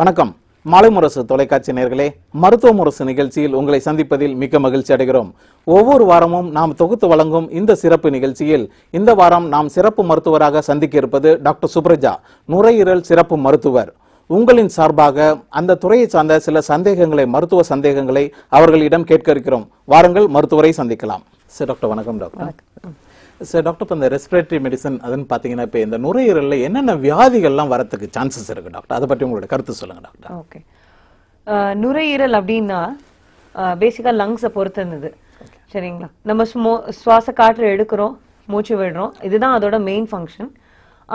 வணக்கம் மாலை முரசு தொலைக்காட்சி நேர்களே மருத்துவ முரசு நிகழ்ச்சியில் உங்களை சந்திப்பதில் மிக்க மகிழ்ச்சி அடைகிறோம் ஒவ்வொரு வாரமும் நாம் தொகுத்து வழங்கும் இந்த சிறப்பு நிகழ்ச்சியில் இந்த வாரம் நாம் சிறப்பு மருத்துவராக சந்திக்க இருப்பது டாக்டர் சுப்ரஜா நுரையீரல் சிறப்பு மருத்துவர் உங்களின் சார்பாக அந்த துறையை சார்ந்த சில சந்தேகங்களை மருத்துவ சந்தேகங்களை அவர்களிடம் கேட்க இருக்கிறோம் வாருங்கள் மருத்துவரை சந்திக்கலாம் சரி டாக்டர் வணக்கம் டாக்டர் சார் டாக்டர் இப்போ இந்த ரெஸ்பிரேட்டரி மெடிசன் அதுன்னு பார்த்தீங்கன்னா இப்போ இந்த நுரையீரலில் என்னென்ன வியாதிகள்லாம் வரத்துக்கு சான்சஸ் இருக்குது டாக்டர் அதை பற்றி உங்களோட கருத்து சொல்லுங்கள் டாக்டர் ஓகே நுரையீரல் அப்படின்னா பேசிக்காக லங்ஸை பொறுத்திருந்தது சரிங்களா நம்ம சுமோ சுவாச காற்று எடுக்கிறோம் மூச்சு விடுறோம் இதுதான் அதோட மெயின் ஃபங்க்ஷன்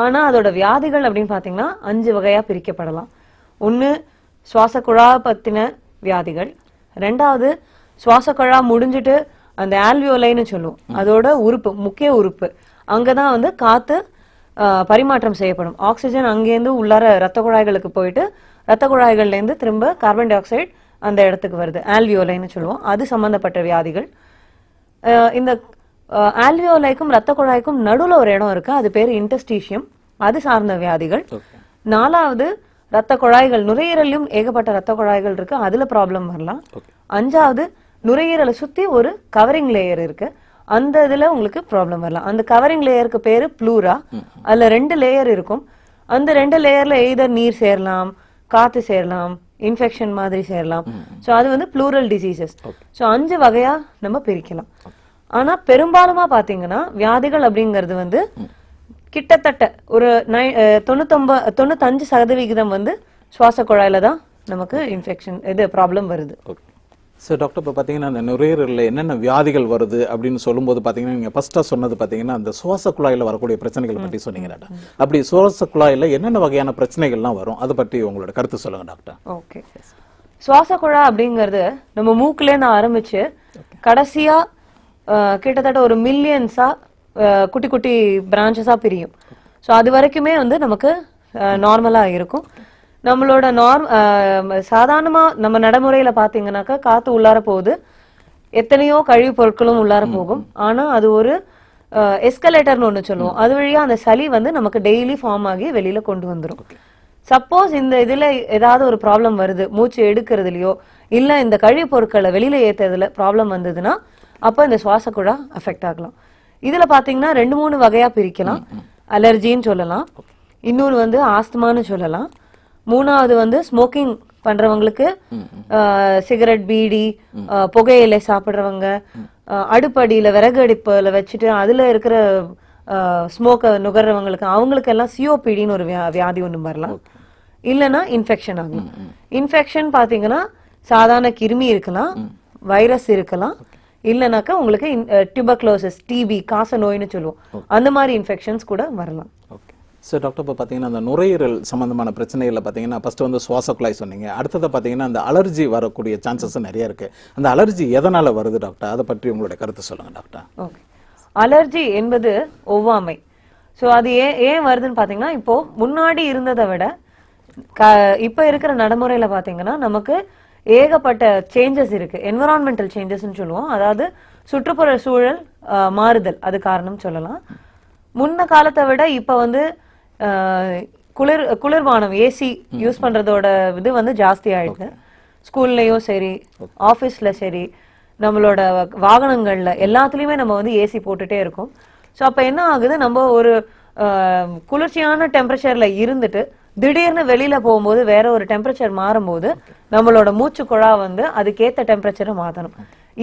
ஆனால் அதோட வியாதிகள் அப்படின்னு பார்த்தீங்கன்னா அஞ்சு வகையாக பிரிக்கப்படலாம் ஒன்று சுவாச குழா பற்றின வியாதிகள் ரெண்டாவது சுவாச குழா முடிஞ்சிட்டு அந்த ஆல்வியோலைன்னு சொல்லுவோம் அதோட உறுப்பு முக்கிய உறுப்பு அங்கதான் வந்து காத்து பரிமாற்றம் செய்யப்படும் ஆக்சிஜன் அங்கேருந்து உள்ளார ரத்த குழாய்களுக்கு போயிட்டு ரத்த குழாய்கள்லேருந்து திரும்ப கார்பன் டை ஆக்சைடு அந்த இடத்துக்கு வருது ஆல்வியோலைன்னு சொல்லுவோம் அது சம்பந்தப்பட்ட வியாதிகள் இந்த ஆல்வியோலைக்கும் ரத்த குழாய்க்கும் நடுவில் ஒரு இடம் இருக்கு அது பேர் இன்டஸ்டீஷியம் அது சார்ந்த வியாதிகள் நாலாவது ரத்த குழாய்கள் நுரையீரலையும் ஏகப்பட்ட ரத்த குழாய்கள் இருக்கு அதுல ப்ராப்ளம் வரலாம் அஞ்சாவது நுரையீரலை சுற்றி ஒரு கவரிங் லேயர் இருக்குது அந்த இதில் உங்களுக்கு ப்ராப்ளம் வரலாம் அந்த கவரிங் லேயருக்கு பேர் ப்ளூரா அதில் ரெண்டு லேயர் இருக்கும் அந்த ரெண்டு லேயரில் எய்தர் நீர் சேரலாம் காற்று சேரலாம் இன்ஃபெக்ஷன் மாதிரி சேரலாம் ஸோ அது வந்து ப்ளூரல் டிசீசஸ் ஸோ அஞ்சு வகையாக நம்ம பிரிக்கலாம் ஆனால் பெரும்பாலுமா பார்த்தீங்கன்னா வியாதிகள் அப்படிங்கிறது வந்து கிட்டத்தட்ட ஒரு நை தொண்ணூத்தொம்பது தொண்ணூத்தஞ்சு சதவிகிதம் வந்து சுவாச குழாயில தான் நமக்கு இன்ஃபெக்ஷன் இது ப்ராப்ளம் வருது ஸோ டாக்டர் இப்போ பார்த்தீங்கன்னா அந்த நுரையீரலில் என்னென்ன வியாதிகள் வருது அப்படின்னு சொல்லும்போது பார்த்தீங்கன்னா நீங்கள் ஃபஸ்ட்டாக சொன்னது பார்த்தீங்கன்னா அந்த சுவாச குழாயில் வரக்கூடிய பிரச்சனைகளை பற்றி சொன்னீங்க டாக்டர் அப்படி சுவாச குழாயில் என்னென்ன வகையான பிரச்சனைகள்லாம் வரும் அதை பற்றி உங்களோட கருத்து சொல்லுங்கள் டாக்டர் ஓகே சுவாச குழா அப்படிங்கிறது நம்ம மூக்குலேருந்து ஆரம்பித்து கடைசியாக கிட்டத்தட்ட ஒரு மில்லியன்ஸாக குட்டி குட்டி பிரான்ச்சஸாக பிரியும் ஸோ அது வரைக்குமே வந்து நமக்கு நார்மலாக இருக்கும் நம்மளோட நார் சாதாரணமாக நம்ம நடைமுறையில் பார்த்தீங்கன்னாக்கா காற்று உள்ளார போகுது எத்தனையோ கழிவு பொருட்களும் உள்ளார போகும் ஆனால் அது ஒரு எஸ்கலேட்டர்னு ஒன்று சொல்லுவோம் அது வழியாக அந்த சளி வந்து நமக்கு டெய்லி ஃபார்ம் ஆகி வெளியில் கொண்டு வந்துடும் சப்போஸ் இந்த இதில் ஏதாவது ஒரு ப்ராப்ளம் வருது மூச்சு எடுக்கிறதுலையோ இல்லை இந்த கழிவு பொருட்களை வெளியில் ஏத்துறதுல ப்ராப்ளம் வந்ததுன்னா அப்போ இந்த குழா அஃபெக்ட் ஆகலாம் இதில் பார்த்தீங்கன்னா ரெண்டு மூணு வகையாக பிரிக்கலாம் அலர்ஜின்னு சொல்லலாம் இன்னொன்று வந்து ஆஸ்துமான்னு சொல்லலாம் மூணாவது வந்து ஸ்மோக்கிங் பண்றவங்களுக்கு சிகரெட் பீடி புகையிலை சாப்பிடுறவங்க அடுப்படியில விறகு அடுப்புல வச்சுட்டு அதுல இருக்கிற ஸ்மோக்க நுகர்றவங்களுக்கு அவங்களுக்கு எல்லாம் சிஓபிடின்னு ஒரு வியாதி ஒன்று வரலாம் இல்லைன்னா இன்ஃபெக்ஷன் ஆகும் இன்ஃபெக்ஷன் பார்த்தீங்கன்னா சாதாரண கிருமி இருக்கலாம் வைரஸ் இருக்கலாம் இல்லைனாக்கா உங்களுக்கு டியூபக்லோசிஸ் டிபி காச நோய்னு சொல்லுவோம் அந்த மாதிரி இன்ஃபெக்ஷன்ஸ் கூட வரலாம் ஓகே சார் டாக்டர் இப்போ பார்த்தீங்கன்னா அந்த நுரையீரல் சம்மந்தமான பிரச்சனைகளில் பார்த்தீங்கன்னா ஃபஸ்ட்டு வந்து சுவாச குழாய் சொன்னீங்க அடுத்ததை பார்த்தீங்கன்னா அந்த அலர்ஜி வரக்கூடிய சான்சஸ் நிறைய இருக்குது அந்த அலர்ஜி எதனால் வருது டாக்டர் அதை பற்றி உங்களுடைய கருத்து சொல்லுங்கள் டாக்டர் ஓகே அலர்ஜி என்பது ஒவ்வாமை ஸோ அது ஏன் ஏன் வருதுன்னு பார்த்தீங்கன்னா இப்போது முன்னாடி இருந்ததை விட க இப்போ இருக்கிற நடைமுறையில் பார்த்தீங்கன்னா நமக்கு ஏகப்பட்ட சேஞ்சஸ் இருக்குது என்விரான்மெண்டல் சேஞ்சஸ்ன்னு சொல்லுவோம் அதாவது சுற்றுப்புற சூழல் மாறுதல் அது காரணம் சொல்லலாம் முன்ன காலத்தை விட இப்போ வந்து குளிர் குளிர்பானம் ஏசி யூஸ் பண்றதோட இது வந்து ஜாஸ்தி ஆயிடுது ஸ்கூல்லையும் சரி ஆஃபீஸ்ல சரி நம்மளோட வாகனங்கள்ல எல்லாத்துலயுமே நம்ம வந்து ஏசி போட்டுட்டே இருக்கோம் ஸோ அப்போ என்ன ஆகுது நம்ம ஒரு குளிர்ச்சியான டெம்பரேச்சர்ல இருந்துட்டு திடீர்னு வெளியில போகும்போது வேற ஒரு டெம்பரேச்சர் மாறும்போது நம்மளோட மூச்சு குழா வந்து அதுக்கேற்ற டெம்பரேச்சரை மாற்றணும்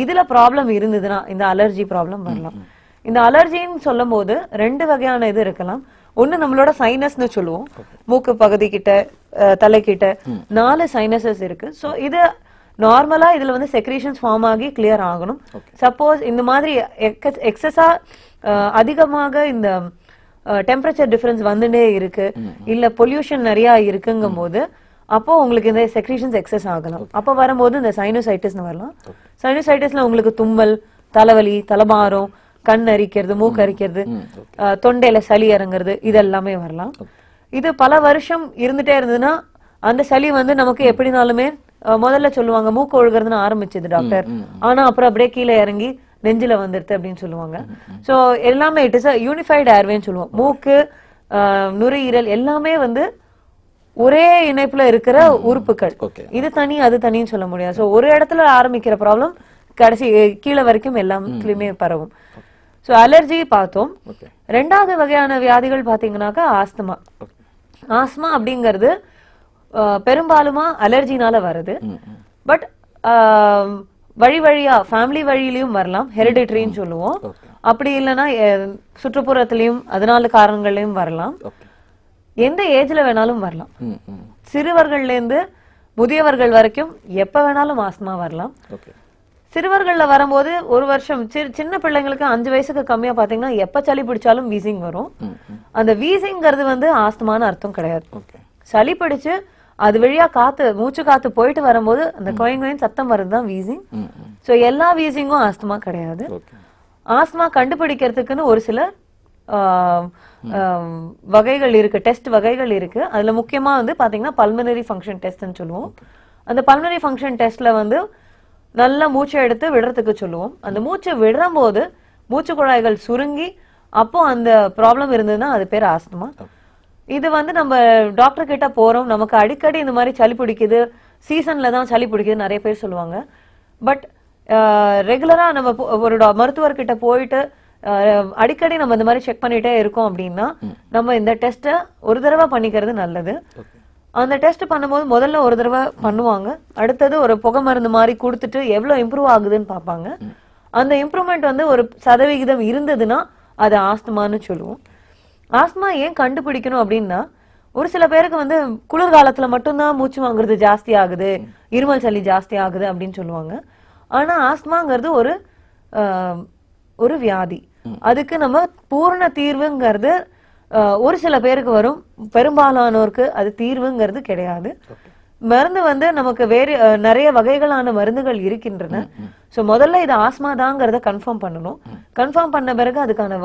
இதுல ப்ராப்ளம் இருந்ததுன்னா இந்த அலர்ஜி ப்ராப்ளம் வரலாம் இந்த அலர்ஜின்னு சொல்லும் போது ரெண்டு வகையான இது இருக்கலாம் ஒன்னு நம்மளோட சைனஸ்னு சொல்லுவோம் மூக்கு பகுதி கிட்ட தலை கிட்ட நாலு சைனஸஸ் இருக்கு சோ இது நார்மலா இதுல வந்து செக்ரேஷன்ஸ் ஃபார்ம் ஆகி கிளியர் ஆகணும் சப்போஸ் இந்த மாதிரி எக்ஸஸா அதிகமாக இந்த டெம்பரேச்சர் டிஃபரன்ஸ் வந்துட்டே இருக்கு இல்ல பொல்யூஷன் நிறைய இருக்குங்கும் போது அப்போ உங்களுக்கு இந்த செக்ரேஷன்ஸ் எக்ஸஸ் ஆகலாம் அப்போ வரும்போது இந்த சைனோசைட்டிஸ்னு வரலாம் சைனோசைட்டிஸ்ல உங்களுக்கு தும்மல் தலைவலி தலைபாரம் கண் அரிக்கிறது மூக்கு அரிக்கிறது தொண்டையில சளி இறங்குறது இதெல்லாமே வரலாம் இது பல வருஷம் இருந்துட்டே இருந்ததுன்னா அந்த சளி வந்து நமக்கு எப்படினாலுமே முதல்ல சொல்லுவாங்க மூக்கு ஒழுகிறதுன்னு ஆரம்பிச்சது டாக்டர் ஆனா அப்புறம் அப்படியே கீழே இறங்கி நெஞ்சில வந்துடுது அப்படின்னு சொல்லுவாங்க சோ எல்லாமே இட் இஸ் அ யூனிஃபைடு ஏர்வேன்னு சொல்லுவோம் மூக்கு நுரையீரல் எல்லாமே வந்து ஒரே இணைப்புல இருக்கிற உறுப்புகள் இது தனி அது தனின்னு சொல்ல முடியாது ஒரு இடத்துல ஆரம்பிக்கிற ப்ராப்ளம் கடைசி கீழே வரைக்கும் எல்லாத்துலயுமே பரவும் ஸோ அலர்ஜி பார்த்தோம் ரெண்டாவது வகையான வியாதிகள் பார்த்தீங்கன்னாக்கா ஆஸ்துமா ஆஸ்துமா அப்படிங்கிறது பெரும்பாலுமா அலர்ஜினால வருது பட் வழி வழியா ஃபேமிலி வழியிலையும் வரலாம் ஹெரிடிட்ரின்னு சொல்லுவோம் அப்படி இல்லைன்னா சுற்றுப்புறத்துலையும் அதனால காரணங்களையும் வரலாம் எந்த ஏஜ்ல வேணாலும் வரலாம் இருந்து முதியவர்கள் வரைக்கும் எப்போ வேணாலும் ஆஸ்துமா வரலாம் சிறுவர்களில் வரும்போது ஒரு வருஷம் சின்ன பிள்ளைங்களுக்கு அஞ்சு வயசுக்கு கம்மியாக பார்த்தீங்கன்னா எப்போ சளி பிடிச்சாலும் வீசிங் வரும் அந்த வீசிங்கிறது வந்து ஆஸ்துமான அர்த்தம் கிடையாது சளி பிடிச்சு அது வழியா காத்து மூச்சு காத்து போயிட்டு வரும்போது அந்த கோயின் கோயின் சத்தம் வருது தான் வீசிங் ஸோ எல்லா வீசிங்கும் ஆஸ்துமா கிடையாது ஆஸ்துமா கண்டுபிடிக்கிறதுக்குன்னு ஒரு சில வகைகள் இருக்கு டெஸ்ட் வகைகள் இருக்கு அதுல முக்கியமா வந்து பாத்தீங்கன்னா பல்மனரி ஃபங்க்ஷன் டெஸ்ட்னு சொல்லுவோம் அந்த பல்மனரி ஃபங்க்ஷன் டெஸ்ட்ல வந்து நல்ல மூச்சை எடுத்து விடுறதுக்கு சொல்லுவோம் அந்த மூச்சை விடுற போது மூச்சு குழாய்கள் சுருங்கி அப்போ அந்த ப்ராப்ளம் இருந்ததுன்னா அது பேர் ஆஸ்துமா இது வந்து நம்ம டாக்டர் கிட்ட போறோம் நமக்கு அடிக்கடி இந்த மாதிரி சளி பிடிக்குது சீசன்ல தான் சளி பிடிக்குது நிறைய பேர் சொல்லுவாங்க பட் ரெகுலரா நம்ம ஒரு மருத்துவர்கிட்ட போயிட்டு அடிக்கடி நம்ம இந்த மாதிரி செக் பண்ணிட்டே இருக்கோம் அப்படின்னா நம்ம இந்த டெஸ்ட்டை ஒரு தடவை பண்ணிக்கிறது நல்லது அந்த டெஸ்ட் பண்ணும்போது முதல்ல ஒரு தடவை பண்ணுவாங்க அடுத்தது ஒரு புகை மருந்து மாதிரி கொடுத்துட்டு எவ்வளோ இம்ப்ரூவ் ஆகுதுன்னு பார்ப்பாங்க அந்த இம்ப்ரூவ்மெண்ட் வந்து ஒரு சதவிகிதம் இருந்ததுன்னா அது ஆஸ்துமான்னு சொல்லுவோம் ஆஸ்துமா ஏன் கண்டுபிடிக்கணும் அப்படின்னா ஒரு சில பேருக்கு வந்து குளிர்காலத்தில் மட்டும்தான் மூச்சு வாங்குறது ஜாஸ்தி ஆகுது இருமல் சளி ஜாஸ்தி ஆகுது அப்படின்னு சொல்லுவாங்க ஆனால் ஆஸ்துமாங்கிறது ஒரு ஒரு வியாதி அதுக்கு நம்ம பூர்ண தீர்வுங்கிறது ஒரு சில பேருக்கு வரும் பெரும்பாலானோருக்கு அது தீர்வுங்கிறது கிடையாது மருந்து வந்து நமக்கு வேறு நிறைய வகைகளான மருந்துகள் இருக்கின்றன ஸோ முதல்ல இது ஆஸ்மா தாங்கிறத கன்ஃபார்ம் பண்ணணும் கன்ஃபார்ம் பண்ண பிறகு அதுக்கான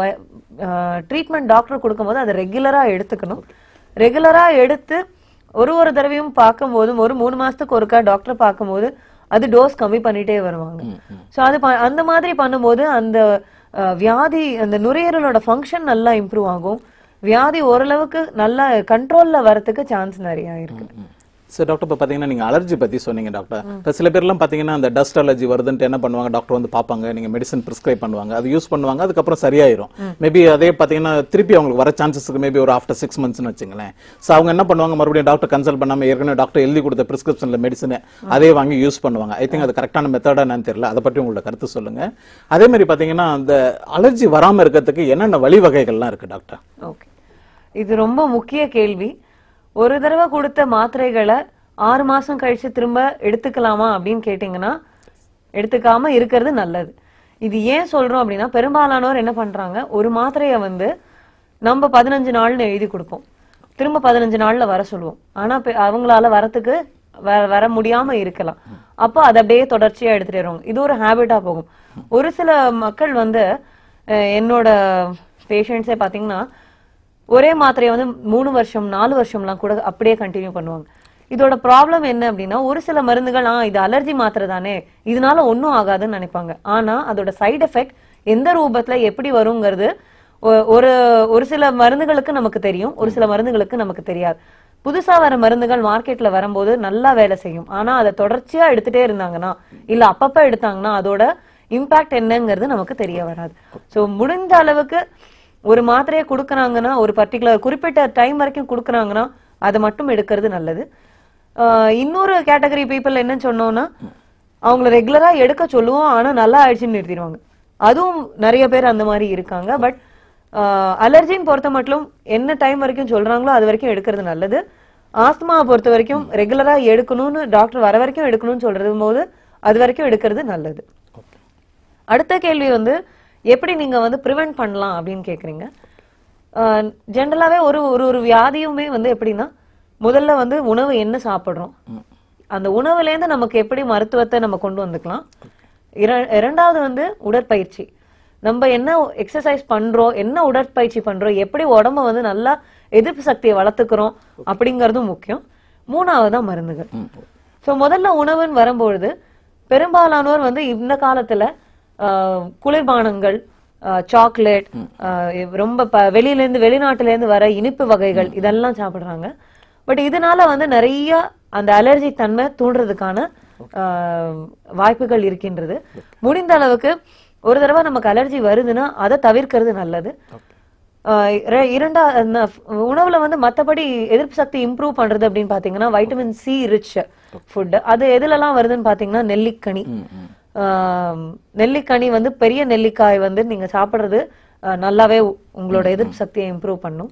ட்ரீட்மெண்ட் டாக்டர் கொடுக்கும்போது அதை ரெகுலராக எடுத்துக்கணும் ரெகுலராக எடுத்து ஒரு ஒரு தடவையும் பார்க்கும் போதும் ஒரு மூணு மாசத்துக்கு ஒருக்கா டாக்டர் பார்க்கும்போது அது டோஸ் கம்மி பண்ணிட்டே வருவாங்க ஸோ அது அந்த மாதிரி பண்ணும்போது அந்த வியாதி அந்த நுரையீரலோட ஃபங்க்ஷன் நல்லா இம்ப்ரூவ் ஆகும் வியாதி ஓரளவுக்கு நல்லா கண்ட்ரோலில் வரத்துக்கு சான்ஸ் நிறையா இருக்குது சார் டாக்டர் இப்போ பார்த்தீங்கன்னா நீங்கள் அலர்ஜி பற்றி சொன்னீங்க டாக்டர் இப்போ சில பேர்லாம் பார்த்தீங்கன்னா அந்த டஸ்ட் அலர்ஜி வருதுன்ட்டு என்ன பண்ணுவாங்க டாக்டர் வந்து பார்ப்பாங்க நீங்கள் மெடிசன் ப்ரிஸ்கிரைப் பண்ணுவாங்க அது யூஸ் பண்ணுவாங்க அதுக்கப்புறம் சரியாயிரும் மேபி அதே பார்த்தீங்கன்னா திருப்பி அவங்களுக்கு வர சான்சஸ்க்கு மேபி ஒரு ஆஃப்டர் சிக்ஸ் மந்த்ஸ்னு வச்சுங்களேன் ஸோ அவங்க என்ன பண்ணுவாங்க மறுபடியும் டாக்டர் கன்சல்ட் பண்ணாமல் ஏற்கனவே டாக்டர் எழுதி கொடுத்த ப்ரிஸ்கிரிப்ஷனில் மெடிசனை அதே வாங்கி யூஸ் பண்ணுவாங்க ஐ திங்க் அது கரெக்டான மெத்தடாக என்னன்னு தெரியல அதை பற்றி உங்களோட கருத்து சொல்லுங்கள் அதே மாதிரி பார்த்தீங்கன்னா அந்த அலர்ஜி வராமல் இருக்கிறதுக்கு என்னென்ன வழிவகைகள்லாம் இருக்குது டாக்டர் ஓகே இது ரொம்ப முக்கிய கேள்வி ஒரு தடவை கொடுத்த மாத்திரைகளை ஆறு மாசம் கழிச்சு திரும்ப எடுத்துக்கலாமா அப்படின்னு கேட்டிங்கன்னா எடுத்துக்காம இருக்கிறது நல்லது இது ஏன் சொல்றோம் அப்படின்னா பெரும்பாலானோர் என்ன பண்றாங்க ஒரு மாத்திரையை வந்து நம்ம பதினஞ்சு நாள்னு எழுதி கொடுப்போம் திரும்ப பதினஞ்சு நாள்ல வர சொல்லுவோம் ஆனா அவங்களால வரத்துக்கு வர முடியாம இருக்கலாம் அப்போ அதை அப்படியே தொடர்ச்சியாக எடுத்துட்டு இது ஒரு ஹேபிட்டா போகும் ஒரு சில மக்கள் வந்து என்னோட பேஷண்ட்ஸே பார்த்தீங்கன்னா ஒரே மாத்திரையை வந்து மூணு வருஷம் நாலு வருஷம்லாம் கூட அப்படியே கண்டினியூ பண்ணுவாங்க இதோட ப்ராப்ளம் என்ன அப்படின்னா ஒரு சில மருந்துகள் ஆ இது அலர்ஜி மாத்திரை தானே இதனால ஒன்றும் ஆகாதுன்னு நினைப்பாங்க ஆனால் அதோட சைடு எஃபெக்ட் எந்த ரூபத்தில் எப்படி வருங்கிறது ஒரு ஒரு சில மருந்துகளுக்கு நமக்கு தெரியும் ஒரு சில மருந்துகளுக்கு நமக்கு தெரியாது புதுசாக வர மருந்துகள் மார்க்கெட்டில் வரும்போது நல்லா வேலை செய்யும் ஆனால் அதை தொடர்ச்சியாக எடுத்துகிட்டே இருந்தாங்கன்னா இல்லை அப்பப்போ எடுத்தாங்கன்னா அதோட இம்பேக்ட் என்னங்கிறது நமக்கு தெரிய வராது ஸோ முடிஞ்ச அளவுக்கு ஒரு மாத்திரையை கொடுக்குறாங்கன்னா ஒரு பர்டிகுலர் குறிப்பிட்ட டைம் வரைக்கும் கொடுக்குறாங்கன்னா அதை மட்டும் எடுக்கிறது நல்லது இன்னொரு கேட்டகரி பீப்புள் என்னன்னு சொன்னோம்னா அவங்கள ரெகுலரா எடுக்க சொல்லுவோம் ஆனால் நல்லா ஆயிடுச்சுன்னு நிறுத்திடுவாங்க அதுவும் நிறைய பேர் அந்த மாதிரி இருக்காங்க பட் அலர்ஜின்னு பொறுத்த மட்டும் என்ன டைம் வரைக்கும் சொல்றாங்களோ அது வரைக்கும் எடுக்கிறது நல்லது ஆஸ்துமாவை பொறுத்த வரைக்கும் ரெகுலரா எடுக்கணும்னு டாக்டர் வர வரைக்கும் எடுக்கணும்னு சொல்றது போது அது வரைக்கும் எடுக்கிறது நல்லது அடுத்த கேள்வி வந்து எப்படி நீங்க வந்து ப்ரிவென்ட் பண்ணலாம் அப்படின்னு கேட்குறீங்க ஜென்ரலாவே ஒரு ஒரு ஒரு வியாதியுமே வந்து எப்படின்னா முதல்ல வந்து உணவு என்ன சாப்பிடுறோம் அந்த உணவுல இருந்து நமக்கு எப்படி மருத்துவத்தை நம்ம கொண்டு வந்துக்கலாம் இர இரண்டாவது வந்து உடற்பயிற்சி நம்ம என்ன எக்ஸசைஸ் பண்றோம் என்ன உடற்பயிற்சி பண்றோம் எப்படி உடம்ப வந்து நல்லா எதிர்ப்பு சக்தியை வளர்த்துக்கிறோம் அப்படிங்கறதும் முக்கியம் மூணாவது தான் மருந்துகள் ஸோ முதல்ல உணவுன்னு வரும்பொழுது பெரும்பாலானோர் வந்து இந்த காலத்துல குளிர்பானங்கள் சாக்லேட் ரொம்ப வெளியிலேருந்து வெளிநாட்டிலேருந்து வர இனிப்பு வகைகள் இதெல்லாம் சாப்பிட்றாங்க பட் இதனால வந்து நிறைய அந்த அலர்ஜி தன்மை தூண்டுறதுக்கான வாய்ப்புகள் இருக்கின்றது முடிந்த அளவுக்கு ஒரு தடவை நமக்கு அலர்ஜி வருதுன்னா அதை தவிர்க்கிறது நல்லது இரண்டா உணவுல வந்து மத்தபடி எதிர்ப்பு சக்தி இம்ப்ரூவ் பண்றது அப்படின்னு பாத்தீங்கன்னா வைட்டமின் சி ரிச் ஃபுட் அது எதுலலாம் வருதுன்னு பாத்தீங்கன்னா நெல்லிக்கனி நெல்லிக்கனி வந்து பெரிய நெல்லிக்காய் வந்து நீங்கள் சாப்பிட்றது நல்லாவே உங்களோட எதிர்ப்பு சக்தியை இம்ப்ரூவ் பண்ணும்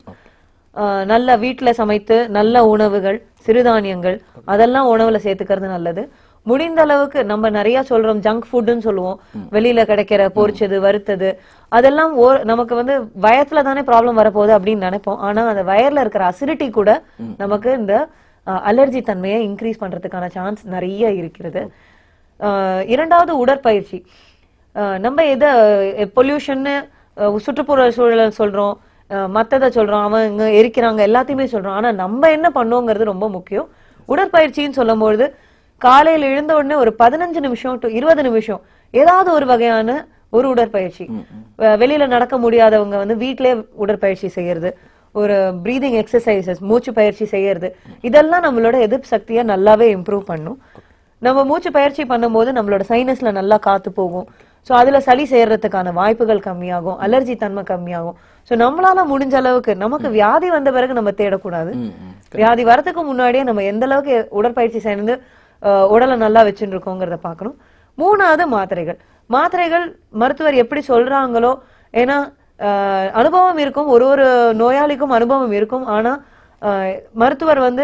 நல்ல வீட்டில் சமைத்து நல்ல உணவுகள் சிறுதானியங்கள் அதெல்லாம் உணவில் சேர்த்துக்கிறது நல்லது முடிந்த அளவுக்கு நம்ம நிறைய சொல்றோம் ஜங்க் ஃபுட்னு சொல்லுவோம் வெளியில கிடைக்கிற பொரிச்சது வறுத்தது அதெல்லாம் நமக்கு வந்து வயத்துல தானே ப்ராப்ளம் வரப்போகுது அப்படின்னு நினைப்போம் ஆனா அந்த வயர்ல இருக்கிற அசிடிட்டி கூட நமக்கு இந்த அலர்ஜி தன்மையை இன்க்ரீஸ் பண்றதுக்கான சான்ஸ் நிறைய இருக்கிறது இரண்டாவது உடற்பயிற்சி நம்ம எதை பொல்யூஷன் சுற்றுப்புற சூழலை சொல்கிறோம் மற்றதை சொல்கிறோம் அவங்க எரிக்கிறாங்க எல்லாத்தையுமே சொல்கிறோம் ஆனா நம்ம என்ன பண்ணோங்கிறது ரொம்ப முக்கியம் உடற்பயிற்சின்னு சொல்லும்பொழுது காலையில எழுந்த உடனே ஒரு பதினஞ்சு நிமிஷம் டு இருபது நிமிஷம் ஏதாவது ஒரு வகையான ஒரு உடற்பயிற்சி வெளியில நடக்க முடியாதவங்க வந்து வீட்டிலே உடற்பயிற்சி செய்யறது ஒரு ப்ரீதிங் எக்ஸசைசஸ் மூச்சு பயிற்சி செய்யறது இதெல்லாம் நம்மளோட எதிர்ப்பு சக்தியை நல்லாவே இம்ப்ரூவ் பண்ணும் நம்ம மூச்சு பயிற்சி பண்ணும் போது நம்மளோட சைனஸ்ல நல்லா காத்து போகும் ஸோ அதுல சளி செய்யறதுக்கான வாய்ப்புகள் கம்மியாகும் அலர்ஜி தன்மை கம்மியாகும் ஸோ நம்மளால முடிஞ்ச அளவுக்கு நமக்கு வியாதி வந்த பிறகு நம்ம தேடக்கூடாது வியாதி வரதுக்கு முன்னாடியே நம்ம எந்த அளவுக்கு உடற்பயிற்சி சேர்ந்து உடலை நல்லா வச்சுட்டு இருக்கோங்கிறத பார்க்கணும் மூணாவது மாத்திரைகள் மாத்திரைகள் மருத்துவர் எப்படி சொல்றாங்களோ ஏன்னா அனுபவம் இருக்கும் ஒரு ஒரு நோயாளிக்கும் அனுபவம் இருக்கும் ஆனா மருத்துவர் வந்து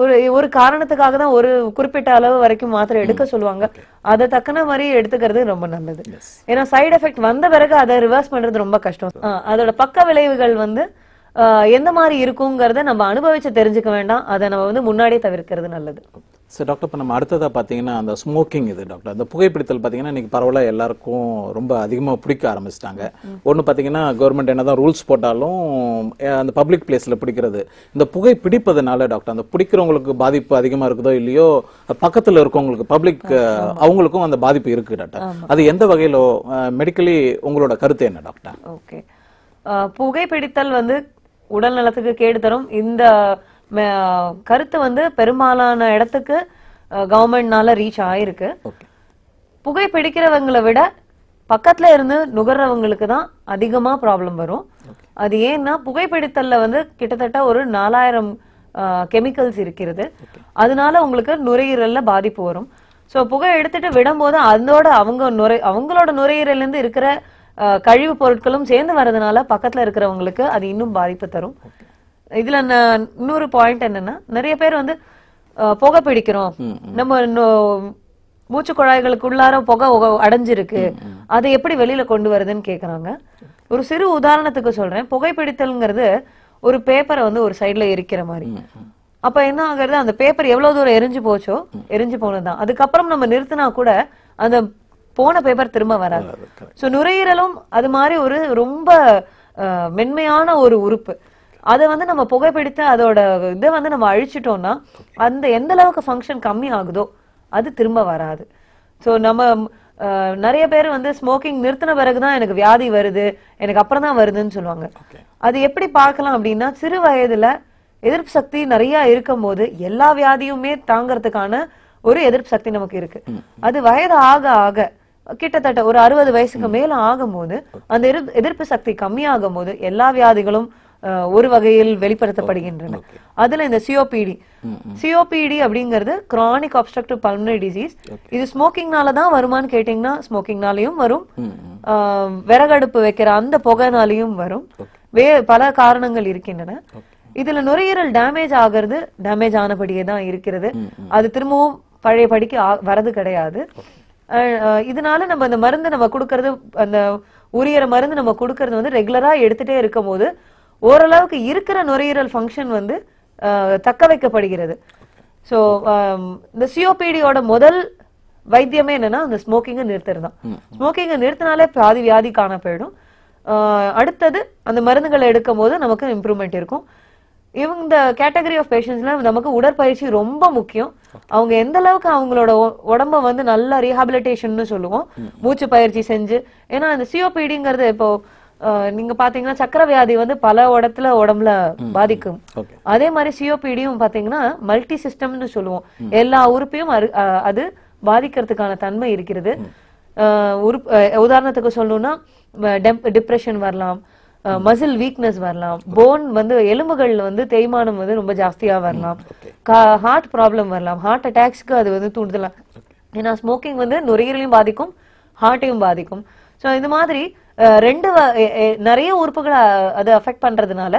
ஒரு ஒரு காரணத்துக்காக தான் ஒரு குறிப்பிட்ட அளவு வரைக்கும் மாத்திரை எடுக்க சொல்லுவாங்க அதை தக்கன மாதிரி எடுத்துக்கிறது ரொம்ப நல்லது ஏன்னா சைடு எஃபெக்ட் வந்த பிறகு அதை ரிவர்ஸ் பண்றது ரொம்ப கஷ்டம் அதோட பக்க விளைவுகள் வந்து எந்த மாதிரி இருக்குங்கிறத நம்ம அனுபவிச்சு தெரிஞ்சுக்க வேண்டாம் அதை நம்ம வந்து முன்னாடியே தவிர்க்கிறது நல்லது சார் டாக்டர் இப்போ நம்ம அடுத்ததாக பார்த்தீங்கன்னா அந்த ஸ்மோக்கிங் இது டாக்டர் அந்த புகைப்பிடித்தல் பார்த்தீங்கன்னா இன்றைக்கி பரவாயில்ல எல்லாருக்கும் ரொம்ப அதிகமாக பிடிக்க ஆரம்பிச்சிட்டாங்க ஒன்று பார்த்தீங்கன்னா கவர்மெண்ட் என்ன தான் ரூல்ஸ் போட்டாலும் அந்த பப்ளிக் பிளேஸில் பிடிக்கிறது இந்த புகை பிடிப்பதுனால டாக்டர் அந்த பிடிக்கிறவங்களுக்கு பாதிப்பு அதிகமாக இருக்குதோ இல்லையோ பக்கத்தில் இருக்கவங்களுக்கு பப்ளிக் அவங்களுக்கும் அந்த பாதிப்பு இருக்குது டாக்டர் அது எந்த வகையில் மெடிக்கலி உங்களோட கருத்து என்ன டாக்டர் ஓகே புகைப்பிடித்தல் வந்து உடல் நலத்துக்கு கேடு தரும் இந்த கருத்து வந்து பெரும்பாலான இடத்துக்கு கவர்மெண்ட்னால ரீச் ஆயிருக்கு பிடிக்கிறவங்களை விட பக்கத்துல இருந்து நுகர்றவங்களுக்கு தான் அதிகமா ப்ராப்ளம் வரும் அது ஏன்னா புகைப்பிடித்தல்ல வந்து கிட்டத்தட்ட ஒரு நாலாயிரம் கெமிக்கல்ஸ் இருக்கிறது அதனால உங்களுக்கு நுரையீரல்ல பாதிப்பு வரும் ஸோ புகை எடுத்துட்டு விடும்போது அதோட அவங்க நுரை அவங்களோட நுரையீரல்லேருந்து இருக்கிற கழிவு பொருட்களும் சேர்ந்து வரதுனால பக்கத்தில் இருக்கிறவங்களுக்கு அது இன்னும் பாதிப்பு தரும் இதுல இன்னொரு பாயிண்ட் என்னன்னா நிறைய பேர் வந்து புகை பிடிக்கிறோம் நம்ம மூச்சு குழாய்களுக்கு உள்ளார புகை அடைஞ்சிருக்கு அதை எப்படி வெளியில கொண்டு வருதுன்னு கேக்குறாங்க ஒரு சிறு உதாரணத்துக்கு சொல்றேன் புகைப்பிடித்தல்ங்கிறது ஒரு பேப்பரை வந்து ஒரு சைட்ல எரிக்கிற மாதிரி அப்ப என்ன ஆகுறது அந்த பேப்பர் எவ்வளவு தூரம் எரிஞ்சு போச்சோ எரிஞ்சு போனதுதான் அதுக்கப்புறம் நம்ம நிறுத்தினா கூட அந்த போன பேப்பர் திரும்ப வராது சோ நுரையீரலும் அது மாதிரி ஒரு ரொம்ப மென்மையான ஒரு உறுப்பு அதை வந்து நம்ம புகைப்பிடித்து அதோட இதை வந்து நம்ம அழிச்சிட்டோம்னா அந்த எந்த அளவுக்கு ஃபங்க்ஷன் கம்மி ஆகுதோ அது திரும்ப வராது ஸோ நம்ம நிறைய பேர் வந்து ஸ்மோக்கிங் நிறுத்தின பிறகு தான் எனக்கு வியாதி வருது எனக்கு அப்புறம் தான் வருதுன்னு சொல்லுவாங்க அது எப்படி பார்க்கலாம் அப்படின்னா சிறு வயதுல எதிர்ப்பு சக்தி நிறைய இருக்கும் போது எல்லா வியாதியுமே தாங்கறதுக்கான ஒரு எதிர்ப்பு சக்தி நமக்கு இருக்கு அது வயது ஆக ஆக கிட்டத்தட்ட ஒரு அறுபது வயசுக்கு மேல ஆகும் போது அந்த எதிர்ப்பு சக்தி கம்மியாகும் போது எல்லா வியாதிகளும் ஒரு வகையில் வெளிப்படுத்தப்படுகின்றன அதுல இந்த சிஓபிடி சிஓபிடி அப்படிங்கிறது கிரானிக் ஆப்ஸ்ட்ரக்டிவ் பல்மனரி டிசீஸ் இது ஸ்மோக்கிங்னால தான் வருமானு கேட்டீங்கன்னா ஸ்மோக்கிங்னாலையும் வரும் விறகடுப்பு வைக்கிற அந்த புகைனாலையும் வரும் வே பல காரணங்கள் இருக்கின்றன இதுல நுரையீரல் டேமேஜ் ஆகிறது டேமேஜ் ஆனபடியே தான் இருக்கிறது அது திரும்பவும் பழைய படிக்கு வரது கிடையாது இதனால நம்ம அந்த மருந்து நம்ம கொடுக்கறது அந்த உரியற மருந்து நம்ம கொடுக்கறது வந்து ரெகுலரா எடுத்துட்டே இருக்கும் போது ஓரளவுக்கு இருக்கிற நுரையீரல் ஃபங்க்ஷன் வந்து தக்க வைக்கப்படுகிறது ஸோ um, இந்த சிஓபிடியோட முதல் வைத்தியமே என்னன்னா அந்த ஸ்மோக்கிங்கை நிறுத்துறது தான் ஸ்மோக்கிங்கை நிறுத்தினாலே பாதி வியாதி காண போயிடும் அடுத்தது அந்த மருந்துகளை எடுக்கும் போது நமக்கு இம்ப்ரூவ்மெண்ட் இருக்கும் இவங்க இந்த கேட்டகரி ஆஃப் பேஷன்ஸ்ல நமக்கு உடற்பயிற்சி ரொம்ப முக்கியம் அவங்க எந்த அளவுக்கு அவங்களோட உடம்ப வந்து நல்லா ரீஹாபிலிட்டேஷன் சொல்லுவோம் மூச்சு பயிற்சி செஞ்சு ஏன்னா அந்த சிஓபிடிங்கிறது இப்போ நீங்க பாத்தீங்கன்னா சக்கர வியாதி வந்து பல இடத்துல உடம்புல பாதிக்கும் அதே மாதிரி சிஓபிடியும் பாத்தீங்கன்னா மல்டி சிஸ்டம்னு சொல்லுவோம் எல்லா உறுப்பையும் அது பாதிக்கிறதுக்கான தன்மை இருக்கிறது உதாரணத்துக்கு சொல்லணும்னா டிப்ரெஷன் வரலாம் மசில் வீக்னஸ் வரலாம் போன் வந்து எலும்புகள் வந்து தேய்மானம் வந்து ரொம்ப ஜாஸ்தியா வரலாம் ஹார்ட் ப்ராப்ளம் வரலாம் ஹார்ட் அட்டாக்ஸ்க்கு அது வந்து தூண்டுதலாம் ஏன்னா ஸ்மோக்கிங் வந்து நுரையீரலையும் பாதிக்கும் ஹார்ட்டையும் பாதிக்கும் ஸோ இது மாதிரி ரெண்டு நிறைய உறுப்புகளை அதை அஃபெக்ட் பண்ணுறதுனால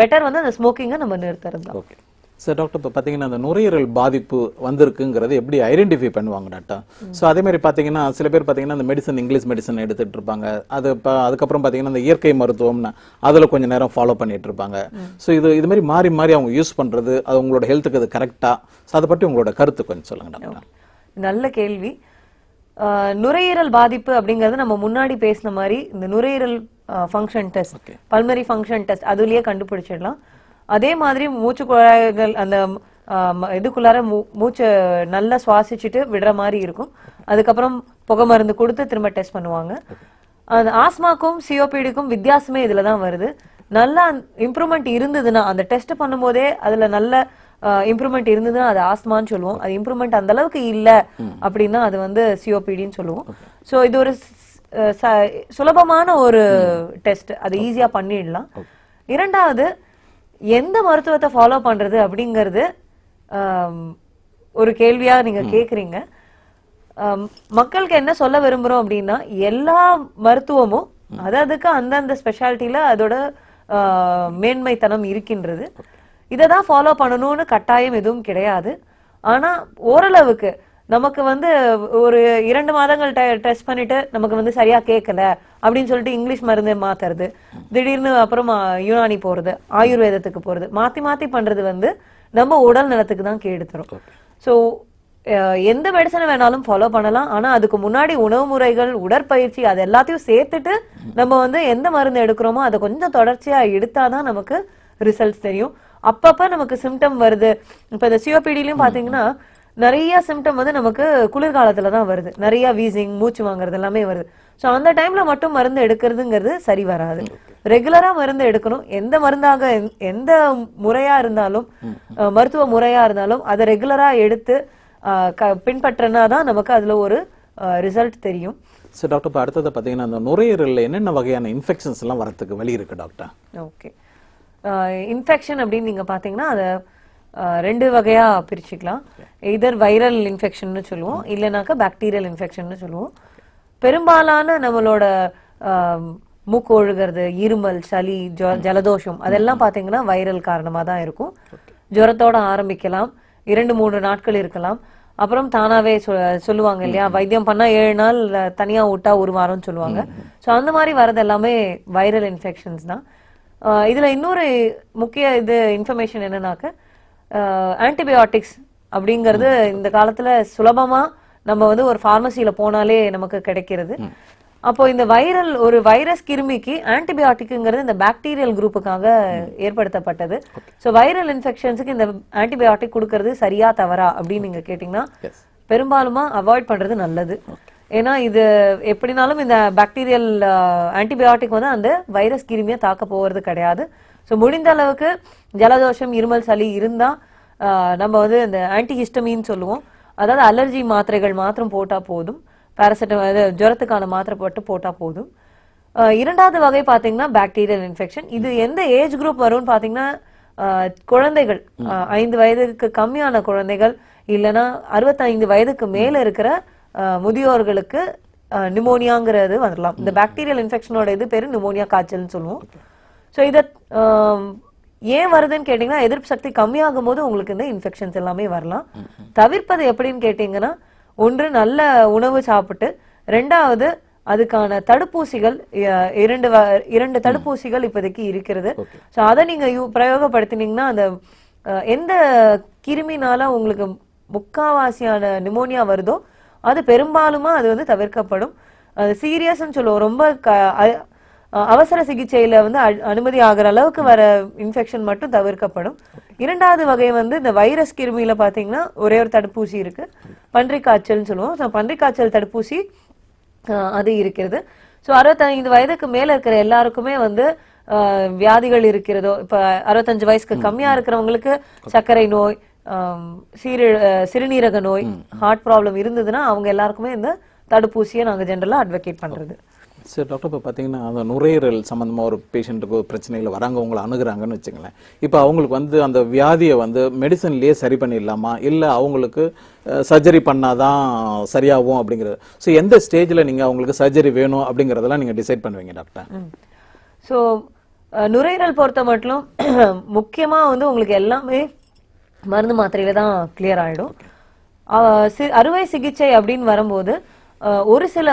பெட்டர் வந்து அந்த ஸ்மோக்கிங்கை நம்ம நிறுத்துறது ஓகே சார் டாக்டர் இப்போ பார்த்தீங்கன்னா அந்த நுரையீரல் பாதிப்பு வந்திருக்குங்கிறது எப்படி ஐடென்டிஃபை பண்ணுவாங்க டாக்டர் ஸோ அதே மாதிரி பார்த்தீங்கன்னா சில பேர் பார்த்தீங்கன்னா அந்த மெடிசன் இங்கிலீஷ் மெடிசன் எடுத்துகிட்டு இருப்பாங்க அது இப்போ அதுக்கப்புறம் பார்த்தீங்கன்னா அந்த இயற்கை மருத்துவம்னு அதில் கொஞ்சம் நேரம் ஃபாலோ பண்ணிட்டு இருப்பாங்க ஸோ இது இது மாதிரி மாறி மாறி அவங்க யூஸ் பண்ணுறது அது உங்களோட ஹெல்த்துக்கு அது கரெக்டாக ஸோ அதை பற்றி உங்களோட கருத்து கொஞ்சம் சொல்லுங்க டாக்டர் நல்ல கேள்வி நுரையீரல் பாதிப்பு அப்படிங்கறது நம்ம முன்னாடி பேசின மாதிரி இந்த நுரையீரல் function test pulmonary function test அதுலயே கண்டுபிடிச்சிடலாம் அதே மாதிரி மூச்சு குழாய்கள் அந்த இதுக்குள்ளார மூச்சு நல்லா சுவாசிச்சுட்டு விடுற மாதிரி இருக்கும் அதுக்கப்புறம் புகை மருந்து கொடுத்து திரும்ப டெஸ்ட் பண்ணுவாங்க அந்த ஆஸ்மாக்கும் சிஓபிடிக்கும் வித்தியாசமே இதில் தான் வருது நல்லா இம்ப்ரூவ்மெண்ட் இருந்ததுன்னா அந்த டெஸ்ட் பண்ணும்போதே அதில் நல்ல இம்ப்ரூவ்மெண்ட் இருந்ததுன்னா அது ஆஸ்மான்னு சொல்லுவோம் அது இம்ப்ரூவ்மெண்ட் அந்த அளவுக்கு இல்ல அப்படின்னா அது வந்து சிஓபிடின்னு சொல்லுவோம் சோ இது ஒரு சுலபமான ஒரு டெஸ்ட் அது ஈஸியா பண்ணிடலாம் இரண்டாவது எந்த மருத்துவத்தை ஃபாலோ பண்றது அப்படிங்கறது ஒரு கேள்வியா நீங்க கேக்குறீங்க மக்களுக்கு என்ன சொல்ல விரும்புறோம் அப்படின்னா எல்லா மருத்துவமும் அது அதுக்கு அந்தந்த ஸ்பெஷாலிட்டியில அதோட மேன்மைத்தனம் இருக்கின்றது இதை தான் ஃபாலோ பண்ணணும்னு கட்டாயம் எதுவும் கிடையாது ஆனால் ஓரளவுக்கு நமக்கு வந்து ஒரு இரண்டு மாதங்கள் டெஸ்ட் பண்ணிட்டு நமக்கு வந்து சரியா கேட்கல அப்படின்னு சொல்லிட்டு இங்கிலீஷ் மருந்து மாத்துறது திடீர்னு அப்புறம் யுனானி போறது ஆயுர்வேதத்துக்கு போறது மாத்தி மாத்தி பண்றது வந்து நம்ம உடல் நலத்துக்கு தான் கேடுத்துரும் ஸோ எந்த மெடிசனை வேணாலும் ஃபாலோ பண்ணலாம் ஆனா அதுக்கு முன்னாடி உணவு முறைகள் உடற்பயிற்சி அது எல்லாத்தையும் சேர்த்துட்டு நம்ம வந்து எந்த மருந்து எடுக்கிறோமோ அதை கொஞ்சம் தொடர்ச்சியா எடுத்தாதான் நமக்கு ரிசல்ட்ஸ் தெரியும் அப்பப்போ நமக்கு சிம்டம் வருது இப்போ இந்த சிஓபிடிலையும் பார்த்தீங்கன்னா நிறைய சிம்டம் வந்து நமக்கு குளிர்காலத்தில் தான் வருது நிறைய வீசிங் மூச்சு வாங்குறது எல்லாமே வருது ஸோ அந்த டைம்ல மட்டும் மருந்து எடுக்கிறதுங்கிறது சரி வராது ரெகுலரா மருந்து எடுக்கணும் எந்த மருந்தாக எந்த முறையா இருந்தாலும் மருத்துவ முறையா இருந்தாலும் அதை ரெகுலரா எடுத்து பின்பற்றினா தான் நமக்கு அதுல ஒரு ரிசல்ட் தெரியும் ஸோ டாக்டர் இப்போ அடுத்தது பார்த்தீங்கன்னா அந்த நுரையீரலில் என்னென்ன வகையான இன்ஃபெக்ஷன்ஸ்லாம் வரத்துக்கு வழி இருக்குது டாக்டர் ஓகே இன்ஃபெக்ஷன் அப்படின்னு நீங்கள் பார்த்தீங்கன்னா அதை ரெண்டு வகையாக பிரிச்சுக்கலாம் இதர் வைரல் இன்ஃபெக்ஷன்னு சொல்லுவோம் இல்லைனாக்கா பாக்டீரியல் இன்ஃபெக்ஷன்னு சொல்லுவோம் பெரும்பாலான நம்மளோட மூக்கு ஒழுகிறது இருமல் சளி ஜலதோஷம் அதெல்லாம் பார்த்தீங்கன்னா வைரல் காரணமாக தான் இருக்கும் ஜுரத்தோட ஆரம்பிக்கலாம் இரண்டு மூன்று நாட்கள் இருக்கலாம் அப்புறம் தானாவே சொல்லுவாங்க இல்லையா வைத்தியம் பண்ணா ஏழு நாள் தனியா விட்டா ஒரு வாரம்னு சொல்லுவாங்க ஸோ அந்த மாதிரி வரது எல்லாமே வைரல் இன்ஃபெக்ஷன்ஸ் தான் இதில் இன்னொரு முக்கிய இது இன்ஃபர்மேஷன் என்னன்னாக்க ஆன்டிபயோட்டிக்ஸ் அப்படிங்கிறது இந்த காலத்தில் சுலபமாக நம்ம வந்து ஒரு ஃபார்மசியில் போனாலே நமக்கு கிடைக்கிறது அப்போ இந்த வைரல் ஒரு வைரஸ் கிருமிக்கு ஆன்டிபயோட்டிக்குங்கிறது இந்த பாக்டீரியல் குரூப்புக்காக ஏற்படுத்தப்பட்டது ஸோ வைரல் இன்ஃபெக்ஷன்ஸுக்கு இந்த ஆன்டிபயோட்டிக் கொடுக்கறது சரியா தவறா அப்படின்னு நீங்கள் கேட்டிங்கன்னா பெரும்பாலுமா அவாய்ட் பண்ணுறது நல்லது ஏன்னா இது எப்படினாலும் இந்த பாக்டீரியல் ஆன்டிபயோட்டிக் வந்து அந்த வைரஸ் கிருமியை தாக்க போகிறது கிடையாது ஸோ முடிந்த அளவுக்கு ஜலதோஷம் இருமல் சளி இருந்தால் நம்ம வந்து இந்த ஆன்டிஹிஸ்டமின்னு சொல்லுவோம் அதாவது அலர்ஜி மாத்திரைகள் மாத்திரம் போட்டால் போதும் பேராசிட்டமால் ஜுரத்துக்கான மாத்திரை போட்டு போட்டால் போதும் இரண்டாவது வகை பார்த்தீங்கன்னா பாக்டீரியல் இன்ஃபெக்ஷன் இது எந்த ஏஜ் குரூப் வரும்னு பார்த்தீங்கன்னா குழந்தைகள் ஐந்து வயதுக்கு கம்மியான குழந்தைகள் இல்லைன்னா அறுபத்தைந்து வயதுக்கு மேலே இருக்கிற முதியோர்களுக்கு நிமோனியாங்கிறது வந்துடலாம் இந்த பாக்டீரியல் இன்ஃபெக்ஷனோட இது பேர் நிமோனியா காய்ச்சல்னு சொல்லுவோம் ஸோ இதை ஏன் வருதுன்னு கேட்டிங்கன்னா எதிர்ப்பு சக்தி கம்மியாகும் போது உங்களுக்கு இந்த இன்ஃபெக்ஷன்ஸ் எல்லாமே வரலாம் தவிர்ப்பது எப்படின்னு கேட்டிங்கன்னா ஒன்று நல்ல உணவு சாப்பிட்டு ரெண்டாவது அதுக்கான தடுப்பூசிகள் இரண்டு இரண்டு தடுப்பூசிகள் இப்போதைக்கு இருக்கிறது ஸோ அதை நீங்கள் பிரயோகப்படுத்தினீங்கன்னா அந்த எந்த கிருமினால உங்களுக்கு முக்காவாசியான நிமோனியா வருதோ அது பெரும்பாலுமா அது வந்து தவிர்க்கப்படும் அது சீரியஸ்ன்னு சொல்லுவோம் ரொம்ப அவசர சிகிச்சையில வந்து அனுமதி ஆகிற அளவுக்கு வர இன்ஃபெக்ஷன் மட்டும் தவிர்க்கப்படும் இரண்டாவது வகை வந்து இந்த வைரஸ் கிருமியில பாத்தீங்கன்னா ஒரே ஒரு தடுப்பூசி இருக்கு பன்றி காய்ச்சல்னு சொல்லுவோம் ஸோ பன்றி காய்ச்சல் தடுப்பூசி அது இருக்கிறது ஸோ அறுபத்தைந்து வயதுக்கு மேல இருக்கிற எல்லாருக்குமே வந்து வியாதிகள் இருக்கிறதோ இப்போ அறுபத்தஞ்சு வயசுக்கு கம்மியா இருக்கிறவங்களுக்கு சர்க்கரை நோய் சிறுநீரக நோய் ஹார்ட் ப்ராப்ளம் இருந்ததுன்னா அவங்க எல்லாருக்குமே இந்த தடுப்பூசியை நாங்கள் ஜென்ரலாக அட்வொகேட் பண்ணுறது சார் டாக்டர் இப்போ பார்த்தீங்கன்னா அந்த நுரையீரல் சம்மந்தமாக ஒரு பேஷண்ட்டுக்கு ஒரு பிரச்சனைகள் வராங்க உங்களை அணுகிறாங்கன்னு வச்சுங்களேன் இப்போ அவங்களுக்கு வந்து அந்த வியாதியை வந்து மெடிசன்லேயே சரி பண்ணிடலாமா இல்லை அவங்களுக்கு சர்ஜரி பண்ணாதான் சரியாகும் அப்படிங்கிறது ஸோ எந்த ஸ்டேஜில் நீங்கள் அவங்களுக்கு சர்ஜரி வேணும் அப்படிங்கிறதெல்லாம் நீங்கள் டிசைட் பண்ணுவீங்க டாக்டர் ஸோ நுரையீரல் பொறுத்த மட்டும் முக்கியமாக வந்து உங்களுக்கு எல்லாமே மருந்து மாத்திரையில தான் கிளியர் ஆயிடும் அறுவை சிகிச்சை அப்படின்னு வரும்போது ஒரு சில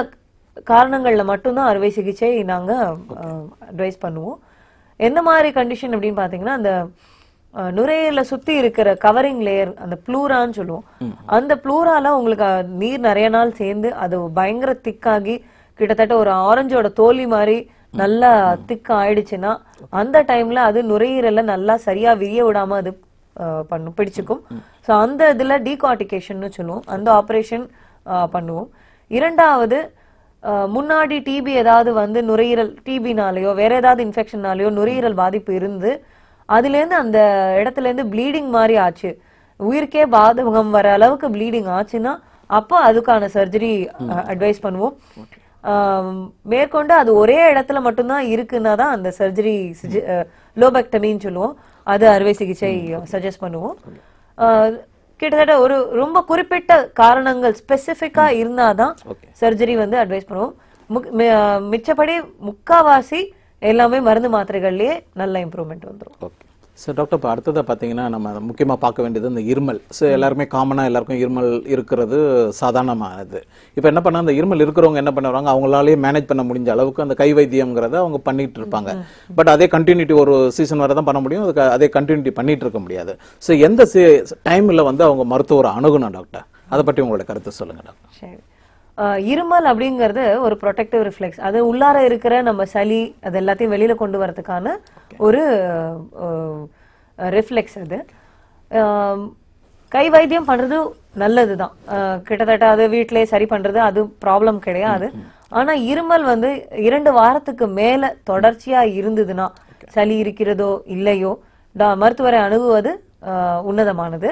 காரணங்களில் மட்டும்தான் அறுவை சிகிச்சை நாங்கள் அட்வைஸ் பண்ணுவோம் எந்த மாதிரி கண்டிஷன் அப்படின்னு பார்த்தீங்கன்னா அந்த நுரையீரல சுத்தி இருக்கிற கவரிங் லேயர் அந்த ப்ளூரான்னு சொல்லுவோம் அந்த ப்ளூரால உங்களுக்கு நீர் நிறைய நாள் சேர்ந்து அது பயங்கர திக்காகி கிட்டத்தட்ட ஒரு ஆரஞ்சோட தோலி மாதிரி நல்லா திக்க ஆயிடுச்சுன்னா அந்த டைம்ல அது நுரையீரல்ல நல்லா சரியா விரிய விடாம அது பண்ணும் பிடிச்சுக்கும் ஸோ அந்த இதில் டீகார்டிகேஷன்னு சொல்லுவோம் அந்த ஆப்ரேஷன் பண்ணுவோம் இரண்டாவது முன்னாடி டிபி ஏதாவது வந்து நுரையீரல் டிபினாலேயோ வேற ஏதாவது இன்ஃபெக்ஷனாலேயோ நுரையீரல் பாதிப்பு இருந்து அதுலேருந்து அந்த இடத்துலேருந்து ப்ளீடிங் மாதிரி ஆச்சு உயிருக்கே பாதகம் வர அளவுக்கு ப்ளீடிங் ஆச்சுன்னா அப்போ அதுக்கான சர்ஜரி அட்வைஸ் பண்ணுவோம் மேற்கொண்டு அது ஒரே இடத்துல மட்டும்தான் இருக்குன்னா தான் அந்த சர்ஜரி லோபெக்டமின்னு சொல்லுவோம் அது அறுவை சிகிச்சை சஜஸ்ட் பண்ணுவோம் கிட்டத்தட்ட ஒரு ரொம்ப குறிப்பிட்ட காரணங்கள் ஸ்பெசிஃபிக்கா இருந்தாதான் சர்ஜரி வந்து அட்வைஸ் பண்ணுவோம் மிச்சப்படி முக்காவாசி எல்லாமே மருந்து மாத்திரைகள்லயே நல்ல இம்ப்ரூவ்மெண்ட் வந்துடும் ஓகே ஸோ டாக்டர் இப்போ அடுத்ததாக பார்த்தீங்கன்னா நம்ம முக்கியமாக பார்க்க வேண்டியது இந்த இருமல் ஸோ எல்லாருமே காமனாக எல்லாருக்கும் இருமல் இருக்கிறது சாதாரணமானது இப்போ என்ன பண்ணால் அந்த இருமல் இருக்கிறவங்க என்ன பண்ணுவாங்க அவங்களாலேயே மேனேஜ் பண்ண முடிஞ்ச அளவுக்கு அந்த கை வைத்தியங்கிறத அவங்க பண்ணிகிட்டு இருப்பாங்க பட் அதே கண்டினியூட்டி ஒரு சீசன் வரை தான் பண்ண முடியும் அதுக்கு அதே கண்டினியூட்டி பண்ணிகிட்டு இருக்க முடியாது ஸோ எந்த டைமில் வந்து அவங்க மருத்துவரை அணுகணும் டாக்டர் அதை பற்றி உங்களோட கருத்து சொல்லுங்கள் டாக்டர் சரி இருமல் அப்படிங்கிறது ஒரு ப்ரொடெக்டிவ் ரிஃப்ளெக்ஸ் அது உள்ளார இருக்கிற நம்ம சளி அது எல்லாத்தையும் வெளியில் கொண்டு வரதுக்கான ஒரு ரிஃப்ளெக்ஸ் அது கை வைத்தியம் பண்ணுறது நல்லது தான் கிட்டத்தட்ட அது வீட்டிலே சரி பண்ணுறது அது ப்ராப்ளம் கிடையாது ஆனால் இருமல் வந்து இரண்டு வாரத்துக்கு மேலே தொடர்ச்சியாக இருந்ததுன்னா சளி இருக்கிறதோ இல்லையோ டா மருத்துவரை அணுகுவது உன்னதமானது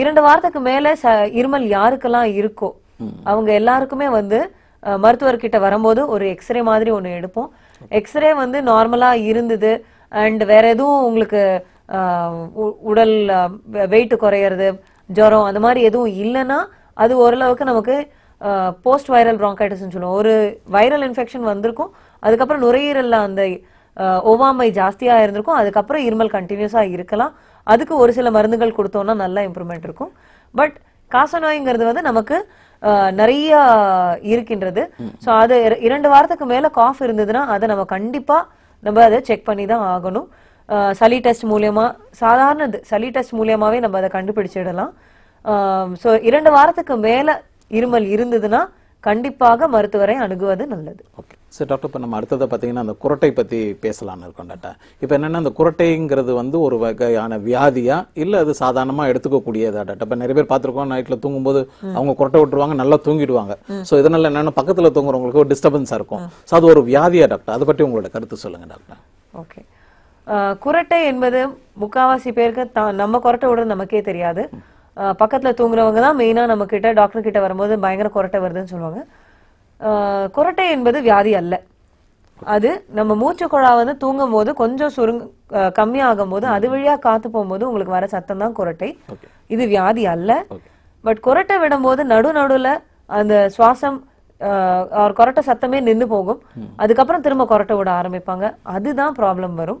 இரண்டு வாரத்துக்கு மேலே ச இருமல் யாருக்கெல்லாம் இருக்கோ அவங்க எல்லாருக்குமே வந்து மருத்துவர்கிட்ட வரும்போது ஒரு எக்ஸ்ரே மாதிரி ஒன்று எடுப்போம் எக்ஸ்ரே வந்து நார்மலாக இருந்தது அண்ட் வேற எதுவும் உங்களுக்கு உடல் வெயிட் குறையிறது ஜுரம் அந்த மாதிரி எதுவும் இல்லைன்னா அது ஓரளவுக்கு நமக்கு போஸ்ட் வைரல் ப்ராங்கைட்டிஸ்னு சொல்லுவோம் ஒரு வைரல் இன்ஃபெக்ஷன் வந்திருக்கும் அதுக்கப்புறம் நுரையீரலில் அந்த ஒவ்வாமை ஜாஸ்தியாக இருந்திருக்கும் அதுக்கப்புறம் இருமல் கண்டினியூஸாக இருக்கலாம் அதுக்கு ஒரு சில மருந்துகள் கொடுத்தோம்னா நல்லா இம்ப்ரூவ்மெண்ட் இருக்கும் பட் காசநோய்ங்கிறது வந்து நமக்கு நிறைய இருக்கின்றது ஸோ அது இரண்டு வாரத்துக்கு மேல காஃப் இருந்ததுன்னா அதை நம்ம கண்டிப்பா நம்ம அதை செக் பண்ணி தான் ஆகணும் சளி டெஸ்ட் மூலயமா சாதாரண சளி டெஸ்ட் மூலயமாவே நம்ம அதை கண்டுபிடிச்சிடலாம் ஸோ இரண்டு வாரத்துக்கு மேல இருமல் இருந்ததுன்னா கண்டிப்பாக மருத்துவரை அணுகுவது நல்லது ஓகே சரி டாக்டர் இப்போ நம்ம அடுத்ததை பார்த்தீங்கன்னா அந்த குரட்டை பற்றி பேசலான்னு இருக்கோம் டாக்டர் இப்போ என்னென்னா அந்த குரட்டைங்கிறது வந்து ஒரு வகையான வியாதியா இல்லை அது சாதாரணமாக எடுத்துக்கக்கூடியதா டாக்டர் இப்போ நிறைய பேர் பார்த்துருக்கோம் நைட்டில் தூங்கும்போது அவங்க குரட்டை விட்டுருவாங்க நல்லா தூங்கிடுவாங்க ஸோ இதனால் என்னென்னா பக்கத்தில் தூங்குறவங்களுக்கு ஒரு டிஸ்டர்பன்ஸாக இருக்கும் ஸோ அது ஒரு வியாதியா டாக்டர் அதை பற்றி உங்களோட கருத்து சொல்லுங்கள் டாக்டர் ஓகே குரட்டை என்பது முக்காவாசி பேருக்கு நம்ம குரட்டை விடுறது நமக்கே தெரியாது பக்கத்தில் தூங்குறவங்க தான் மெயினாக நம்ம கிட்ட டாக்டர் கிட்ட வரும்போது பயங்கர குரட்டை வருதுன்னு சொல்லுவாங்க கொரட்டை என்பது வியாதி அல்ல அது நம்ம மூச்சு குழா வந்து தூங்கும் போது கொஞ்சம் சுருங்க கம்மியாகும் போது அது வழியா காத்து போகும்போது உங்களுக்கு வர சத்தம் தான் குரட்டை இது வியாதி அல்ல பட் கொரட்டை விடும்போது நடு நடுல அந்த சுவாசம் அவர் கொரட்டை சத்தமே நின்று போகும் அதுக்கப்புறம் திரும்ப கொரட்டை விட ஆரம்பிப்பாங்க அதுதான் ப்ராப்ளம் வரும்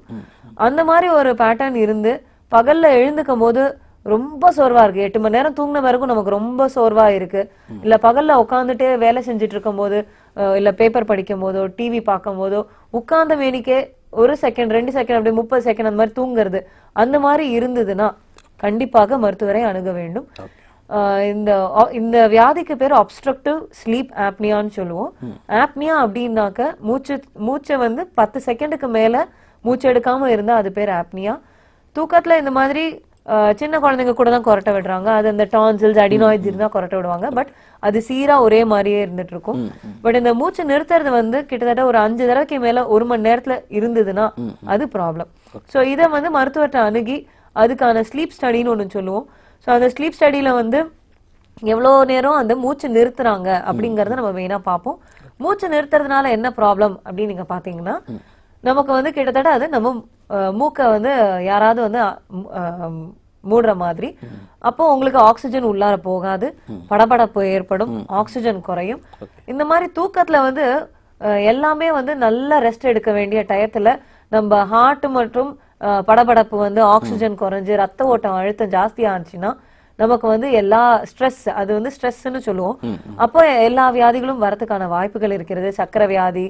அந்த மாதிரி ஒரு பேட்டர்ன் இருந்து பகல்ல எழுந்துக்கும் போது ரொம்ப சோர்வா இருக்கு எட்டு மணி நேரம் தூங்கின பிறகும் நமக்கு ரொம்ப சோர்வா இருக்கு இல்ல பகல்ல உட்காந்துட்டு வேலை செஞ்சுட்டு இருக்கும் போது இல்ல பேப்பர் படிக்கும் போதோ டிவி பார்க்கும் போதோ உட்கார்ந்த மேனிக்கே ஒரு செகண்ட் ரெண்டு செகண்ட் அப்படி முப்பது செகண்ட் அந்த மாதிரி தூங்குறது அந்த மாதிரி இருந்ததுன்னா கண்டிப்பாக மருத்துவரை அணுக வேண்டும் இந்த இந்த வியாதிக்கு பேர் அப்ஸ்ட்ரக்டிவ் ஸ்லீப் ஆப்னியான்னு சொல்லுவோம் ஆப்னியா அப்படின்னாக்க மூச்சு மூச்சை வந்து பத்து செகண்டுக்கு மேல மூச்சு எடுக்காம இருந்தா அது பேர் ஆப்னியா தூக்கத்துல இந்த மாதிரி சின்ன குழந்தைங்க கூட தான் கொரட்ட விடுறாங்க அது அந்த டான்சில்ஸ் அடிநோய்ஜ் இருந்தால் கொரட்டை விடுவாங்க பட் அது சீரா ஒரே மாதிரியே இருந்துட்டு இருக்கும் பட் இந்த மூச்சு நிறுத்துறது வந்து கிட்டத்தட்ட ஒரு அஞ்சு தடவைக்கு மேல ஒரு மணி நேரத்துல இருந்ததுன்னா அது ப்ராப்ளம் ஸோ இதை வந்து மருத்துவத்தை அணுகி அதுக்கான ஸ்லீப் ஸ்டடின்னு ஒன்று சொல்லுவோம் ஸோ அந்த ஸ்லீப் ஸ்டடியில வந்து எவ்வளோ நேரம் அந்த மூச்சு நிறுத்துறாங்க அப்படிங்கறத நம்ம மெயினாக பார்ப்போம் மூச்சு நிறுத்துறதுனால என்ன ப்ராப்ளம் அப்படின்னு நீங்க பாத்தீங்கன்னா நமக்கு வந்து கிட்டத்தட்ட அது நம்ம மூக்க வந்து யாராவது வந்து மூடுற மாதிரி அப்போ உங்களுக்கு ஆக்சிஜன் உள்ளார போகாது படபடப்பு ஏற்படும் ஆக்சிஜன் குறையும் இந்த மாதிரி தூக்கத்துல வந்து எல்லாமே வந்து நல்ல ரெஸ்ட் எடுக்க வேண்டிய டயத்துல நம்ம ஹார்ட் மற்றும் படபடப்பு வந்து ஆக்சிஜன் குறைஞ்சு ரத்த ஓட்டம் அழுத்தம் ஜாஸ்தியா இருந்துச்சுன்னா நமக்கு வந்து எல்லா ஸ்ட்ரெஸ் அது வந்து ஸ்ட்ரெஸ்ன்னு சொல்லுவோம் அப்போ எல்லா வியாதிகளும் வரதுக்கான வாய்ப்புகள் இருக்கிறது சக்கரை வியாதி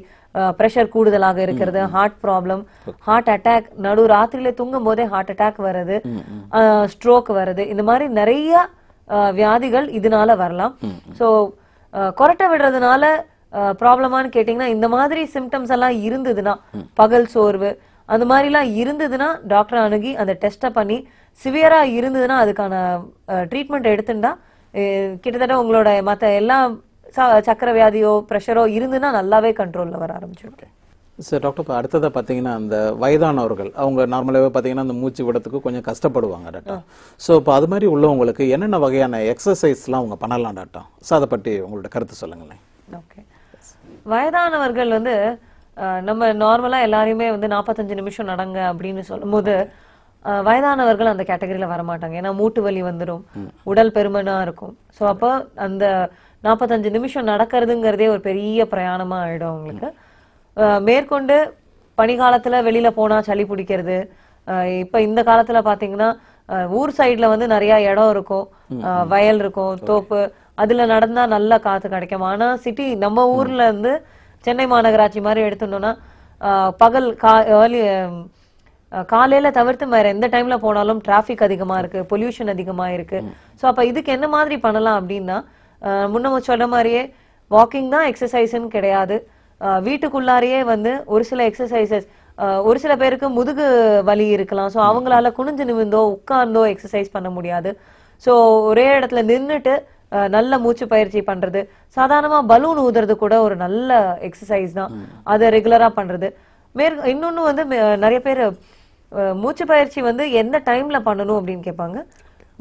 ப்ரெஷர் கூடுதலாக இருக்கிறது ஹார்ட் ப்ராப்ளம் ஹார்ட் அட்டாக் நடு ராத்திரியில தூங்கும் போதே ஹார்ட் அட்டாக் வருது ஸ்ட்ரோக் வருது இந்த மாதிரி நிறைய வியாதிகள் இதனால வரலாம் ஸோ கொரட்டை விடுறதுனால ப்ராப்ளமானு கேட்டீங்கன்னா இந்த மாதிரி சிம்டம்ஸ் எல்லாம் இருந்ததுன்னா பகல் சோர்வு அந்த மாதிரி எல்லாம் இருந்ததுன்னா டாக்டர் அணுகி அந்த டெஸ்ட பண்ணி சிவியராக இருந்ததுன்னா அதுக்கான ட்ரீட்மெண்ட் எடுத்துட்டா கிட்டத்தட்ட உங்களோட மற்ற எல்லா சக்கர வியாதியோ ப்ரெஷரோ இருந்துன்னா நல்லாவே கண்ட்ரோலில் வர ஆரம்பிச்சிருக்கு சார் டாக்டர் இப்போ அடுத்ததாக பார்த்தீங்கன்னா அந்த வயதானவர்கள் அவங்க நார்மலாகவே பார்த்தீங்கன்னா அந்த மூச்சு விடத்துக்கு கொஞ்சம் கஷ்டப்படுவாங்க டாக்டர் ஸோ இப்போ அது மாதிரி உள்ளவங்களுக்கு என்னென்ன வகையான எக்ஸசைஸ்லாம் அவங்க பண்ணலாம் டாக்டர் ஸோ அதை பற்றி உங்களோட கருத்து சொல்லுங்களேன் ஓகே வயதானவர்கள் வந்து நம்ம நார்மலாக எல்லாரையுமே வந்து நாற்பத்தஞ்சு நிமிஷம் நடங்க அப்படின்னு சொல்லும் போது வயதானவர்கள் அந்த கேட்டகரியில வரமாட்டாங்க ஏன்னா மூட்டு வலி வந்துடும் உடல் பெருமனா இருக்கும் ஸோ அப்போ அந்த நாற்பத்தஞ்சு நிமிஷம் நடக்கிறதுங்கிறதே ஒரு பெரிய பிரயாணமா ஆயிடும் அவங்களுக்கு மேற்கொண்டு பனிகாலத்துல வெளியில போனா சளி பிடிக்கிறது இப்ப இந்த காலத்துல பாத்தீங்கன்னா ஊர் சைடுல வந்து நிறைய இடம் இருக்கும் வயல் இருக்கும் தோப்பு அதுல நடந்தா நல்ல காத்து கிடைக்கும் ஆனா சிட்டி நம்ம ஊர்ல இருந்து சென்னை மாநகராட்சி மாதிரி எடுத்துட்டோம்னா பகல் கா ஏர்லி காலையில் தவிர்த்து வேறு எந்த டைமில் போனாலும் டிராபிக் அதிகமாக இருக்குது பொல்யூஷன் அதிகமாக இருக்குது ஸோ அப்போ இதுக்கு என்ன மாதிரி பண்ணலாம் அப்படின்னா முன்னமும் சொன்ன மாதிரியே வாக்கிங் தான் எக்ஸசைஸ்ன்னு கிடையாது வீட்டுக்குள்ளாரையே வந்து ஒரு சில எக்ஸசைசஸ் ஒரு சில பேருக்கு முதுகு வலி இருக்கலாம் ஸோ அவங்களால குனிஞ்சு நிமிந்தோ உட்கார்ந்தோ எக்ஸசைஸ் பண்ண முடியாது ஸோ ஒரே இடத்துல நின்றுட்டு நல்ல மூச்சு பயிற்சி பண்றது சாதாரணமா பலூன் ஊதுறது கூட ஒரு நல்ல எக்ஸசைஸ் தான் அதை ரெகுலரா பண்றது மேற்கு இன்னொன்று வந்து நிறைய பேர் மூச்சு பயிற்சி வந்து எந்த டைம்ல பண்ணணும் அப்படின்னு கேட்பாங்க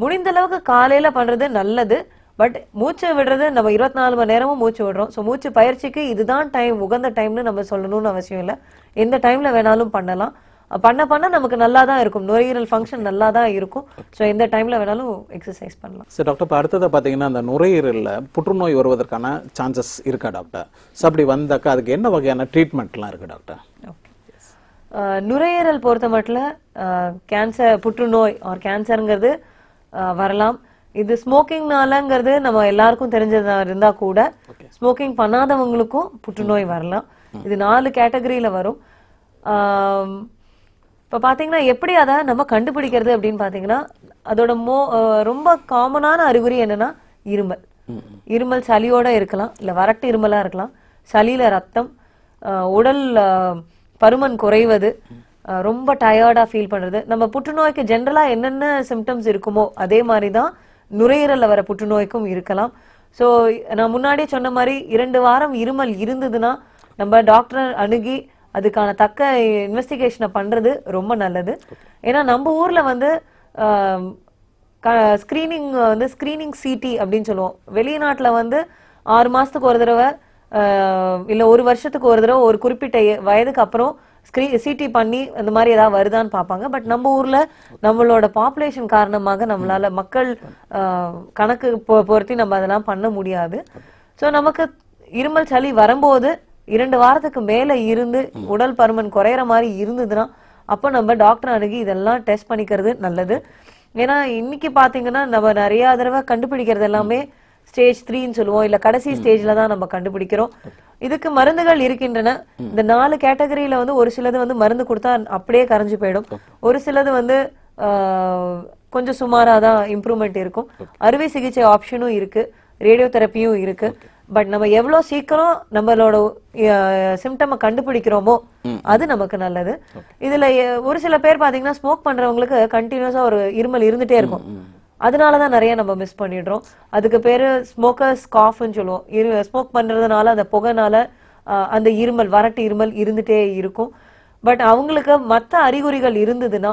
முடிந்த அளவுக்கு காலையில பண்றது நல்லது பட் மூச்சு விடுறது நம்ம இருபத்தி நாலு மணி நேரமும் மூச்சு விடுறோம் ஸோ மூச்சு பயிற்சிக்கு இதுதான் டைம் உகந்த டைம்னு நம்ம சொல்லணும்னு அவசியம் இல்லை எந்த டைம்ல வேணாலும் பண்ணலாம் பண்ண பண்ண நமக்கு நல்லா தான் இருக்கும் நுரையீரல் ஃபங்க்ஷன் நல்லா தான் இருக்கும் ஸோ எந்த டைமில் வேணாலும் எக்ஸசைஸ் பண்ணலாம் சார் டாக்டர் இப்போ அடுத்ததை பார்த்தீங்கன்னா அந்த நுரையீரலில் புற்றுநோய் வருவதற்கான சான்சஸ் இருக்கா டாக்டர் ஸோ அப்படி வந்தாக்கா அதுக்கு என்ன வகையான ட்ரீட்மெண்ட்லாம் இருக்குது டாக்டர் நுரையீரல் பொறுத்த மட்டும் கேன்சர் புற்றுநோய் ஆர் கேன்சருங்கிறது வரலாம் இது ஸ்மோக்கிங்னாலங்கிறது நம்ம எல்லாருக்கும் தெரிஞ்சதா இருந்தா கூட ஸ்மோக்கிங் பண்ணாதவங்களுக்கும் புற்றுநோய் வரலாம் இது நாலு கேட்டகரியில வரும் இப்போ பார்த்தீங்கன்னா எப்படி அதை நம்ம கண்டுபிடிக்கிறது அப்படின்னு பார்த்தீங்கன்னா அதோட மோ ரொம்ப காமனான அறிகுறி என்னன்னா இருமல் இருமல் சளியோட இருக்கலாம் இல்லை வறட்டு இருமலாக இருக்கலாம் சளியில் ரத்தம் உடல் பருமன் குறைவது ரொம்ப டயர்டாக ஃபீல் பண்ணுறது நம்ம புற்றுநோய்க்கு ஜென்ரலாக என்னென்ன சிம்டம்ஸ் இருக்குமோ அதே மாதிரி தான் நுரையீரலில் வர புற்றுநோய்க்கும் இருக்கலாம் ஸோ நான் முன்னாடியே சொன்ன மாதிரி இரண்டு வாரம் இருமல் இருந்ததுன்னா நம்ம டாக்டரை அணுகி அதுக்கான தக்க இன்வெஸ்டிகேஷனை பண்ணுறது ரொம்ப நல்லது ஏன்னா நம்ம ஊரில் வந்து ஸ்க்ரீனிங் வந்து ஸ்க்ரீனிங் சிடி அப்படின்னு சொல்லுவோம் வெளிநாட்டில் வந்து ஆறு மாதத்துக்கு ஒரு தடவை இல்லை ஒரு வருஷத்துக்கு ஒரு தடவை ஒரு குறிப்பிட்ட வயதுக்கு அப்புறம் ஸ்க்ரீ சிடி பண்ணி அந்த மாதிரி ஏதாவது வருதான்னு பார்ப்பாங்க பட் நம்ம ஊரில் நம்மளோட பாப்புலேஷன் காரணமாக நம்மளால் மக்கள் கணக்கு பொ பொருத்தி நம்ம அதெல்லாம் பண்ண முடியாது ஸோ நமக்கு இருமல் சளி வரும்போது இரண்டு வாரத்துக்கு மேலே இருந்து உடல் பருமன் குறையிற மாதிரி இருந்ததுன்னா அப்போ நம்ம டாக்டர் அணுகி இதெல்லாம் டெஸ்ட் பண்ணிக்கிறது நல்லது ஏன்னா இன்னைக்கு பார்த்தீங்கன்னா நம்ம நிறையா தடவை கண்டுபிடிக்கிறது எல்லாமே ஸ்டேஜ் த்ரீன்னு சொல்லுவோம் இல்ல கடைசி ஸ்டேஜ்ல தான் நம்ம கண்டுபிடிக்கிறோம் இதுக்கு மருந்துகள் இருக்கின்றன இந்த நாலு கேட்டகரியில வந்து ஒரு சிலது வந்து மருந்து கொடுத்தா அப்படியே கரைஞ்சு போயிடும் ஒரு சிலது வந்து கொஞ்சம் சுமாரா தான் இம்ப்ரூவ்மெண்ட் இருக்கும் அறுவை சிகிச்சை ஆப்ஷனும் இருக்கு ரேடியோ தெரப்பியும் இருக்கு பட் நம்ம எவ்வளவு சீக்கிரம் நம்மளோட சிம்டமை கண்டுபிடிக்கிறோமோ அது நமக்கு நல்லது இதுல ஒரு சில பேர் பாத்தீங்கன்னா ஸ்மோக் பண்றவங்களுக்கு கண்டினியூஸா ஒரு இருமல் இருந்துட்டே இருக்கும் அதனால தான் நிறைய நம்ம மிஸ் பண்ணிடுறோம் அதுக்கு பேர் ஸ்மோக்கர்ஸ் காஃப்னு சொல்லுவோம் ஸ்மோக் பண்ணுறதுனால அந்த புகைனால அந்த இருமல் வரட்டு இருமல் இருந்துட்டே இருக்கும் பட் அவங்களுக்கு மற்ற அறிகுறிகள் இருந்ததுன்னா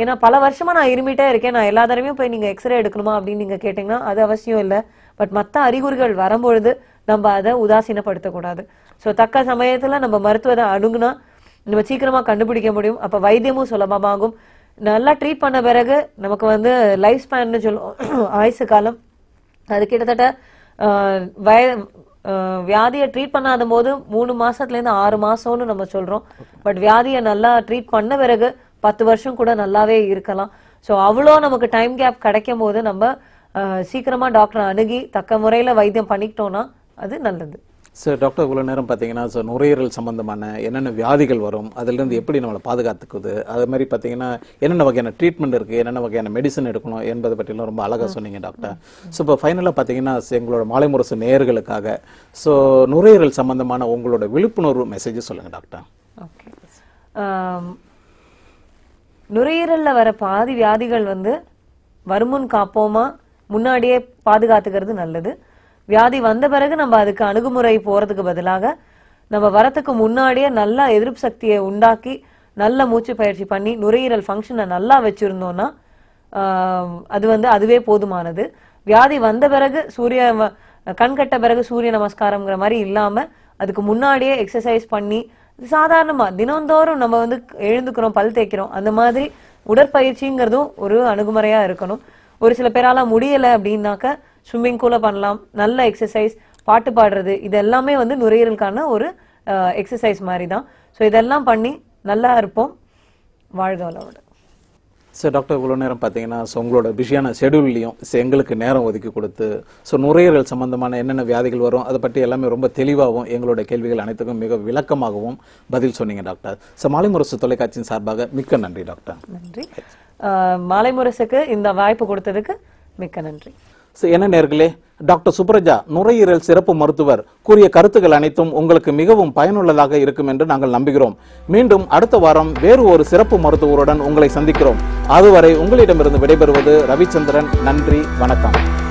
ஏன்னா பல வருஷமா நான் இருமிட்டே இருக்கேன் நான் எல்லா தடவையும் போய் நீங்க எக்ஸ்ரே எடுக்கணுமா அப்படின்னு நீங்க கேட்டீங்கன்னா அது அவசியம் இல்லை பட் மற்ற அறிகுறிகள் வரும்பொழுது நம்ம அதை உதாசீனப்படுத்தக்கூடாது ஸோ தக்க சமயத்துல நம்ம மருத்துவத்தை அணுகுனா நம்ம சீக்கிரமா கண்டுபிடிக்க முடியும் அப்ப வைத்தியமும் சுலபமாகும் நல்லா ட்ரீட் பண்ண பிறகு நமக்கு வந்து லைஃப் ஸ்பேன் சொல்லுவோம் ஆயுசு காலம் அது கிட்டத்தட்ட வய வியாதியை ட்ரீட் பண்ணாத போது மூணு மாசத்துலேருந்து ஆறு மாசம்னு நம்ம சொல்கிறோம் பட் வியாதியை நல்லா ட்ரீட் பண்ண பிறகு பத்து வருஷம் கூட நல்லாவே இருக்கலாம் ஸோ அவ்வளோ நமக்கு டைம் கேப் கிடைக்கும் போது நம்ம சீக்கிரமாக டாக்டரை அணுகி தக்க முறையில் வைத்தியம் பண்ணிக்கிட்டோன்னா அது நல்லது சார் டாக்டர் இவ்வளோ நேரம் பார்த்தீங்கன்னா சார் நுரையீரல் சம்மந்தமான என்னென்ன வியாதிகள் வரும் அதுலேருந்து எப்படி நம்மளை பாதுகாத்துக்குது அது மாதிரி பார்த்தீங்கன்னா என்னென்ன வகையான ட்ரீட்மெண்ட் இருக்குது என்னென்ன வகையான மெடிசன் எடுக்கணும் என்பதை பற்றிலாம் ரொம்ப அழகாக சொன்னீங்க டாக்டர் ஸோ இப்போ ஃபைனலாக பார்த்தீங்கன்னா எங்களோட மாலை முரசு நேர்களுக்காக ஸோ நுரையீரல் சம்மந்தமான உங்களோட விழிப்புணர்வு மெசேஜ் சொல்லுங்கள் டாக்டர் ஓகே um, நுரையீரலில் வர பாதி வியாதிகள் வந்து வருமுன் காப்போமா முன்னாடியே பாதுகாத்துக்கிறது நல்லது வியாதி வந்த பிறகு நம்ம அதுக்கு அணுகுமுறை போகிறதுக்கு பதிலாக நம்ம வரத்துக்கு முன்னாடியே நல்லா எதிர்ப்பு சக்தியை உண்டாக்கி நல்ல மூச்சு பயிற்சி பண்ணி நுரையீரல் ஃபங்க்ஷனை நல்லா வச்சுருந்தோன்னா அது வந்து அதுவே போதுமானது வியாதி வந்த பிறகு சூரிய கண் கட்ட பிறகு சூரிய நமஸ்காரம்ங்கிற மாதிரி இல்லாமல் அதுக்கு முன்னாடியே எக்ஸசைஸ் பண்ணி சாதாரணமாக தினந்தோறும் நம்ம வந்து எழுந்துக்கிறோம் பல் தேய்க்கிறோம் அந்த மாதிரி உடற்பயிற்சிங்கிறதும் ஒரு அணுகுமுறையாக இருக்கணும் ஒரு சில பேரால் முடியலை அப்படின்னாக்க ஸ்விம்மிங் கூட பண்ணலாம் நல்ல எக்ஸசைஸ் பாட்டு பாடுறது இது எல்லாமே வந்து நுரையீரலுக்கான ஒரு எக்ஸசைஸ் மாதிரி தான் ஸோ இதெல்லாம் பண்ணி நல்லா இருப்போம் வாழ்க வளவோட ஸோ டாக்டர் இவ்வளோ நேரம் பார்த்தீங்கன்னா ஸோ உங்களோட பிஸியான ஷெடியூல்லையும் ஸோ எங்களுக்கு நேரம் ஒதுக்கி கொடுத்து ஸோ நுரையீரல் சம்மந்தமான என்னென்ன வியாதிகள் வரும் அதை பற்றி எல்லாமே ரொம்ப தெளிவாகவும் எங்களோட கேள்விகள் அனைத்துக்கும் மிக விளக்கமாகவும் பதில் சொன்னீங்க டாக்டர் ஸோ மாலை முரசு தொலைக்காட்சியின் சார்பாக மிக்க நன்றி டாக்டர் நன்றி மாலை முரசுக்கு இந்த வாய்ப்பு கொடுத்ததுக்கு மிக்க நன்றி என்ன நேர்களே டாக்டர் சுப்ரஜா நுரையீரல் சிறப்பு மருத்துவர் கூறிய கருத்துக்கள் அனைத்தும் உங்களுக்கு மிகவும் பயனுள்ளதாக இருக்கும் என்று நாங்கள் நம்புகிறோம் மீண்டும் அடுத்த வாரம் வேறு ஒரு சிறப்பு மருத்துவருடன் உங்களை சந்திக்கிறோம் அதுவரை உங்களிடமிருந்து விடைபெறுவது ரவிச்சந்திரன் நன்றி வணக்கம்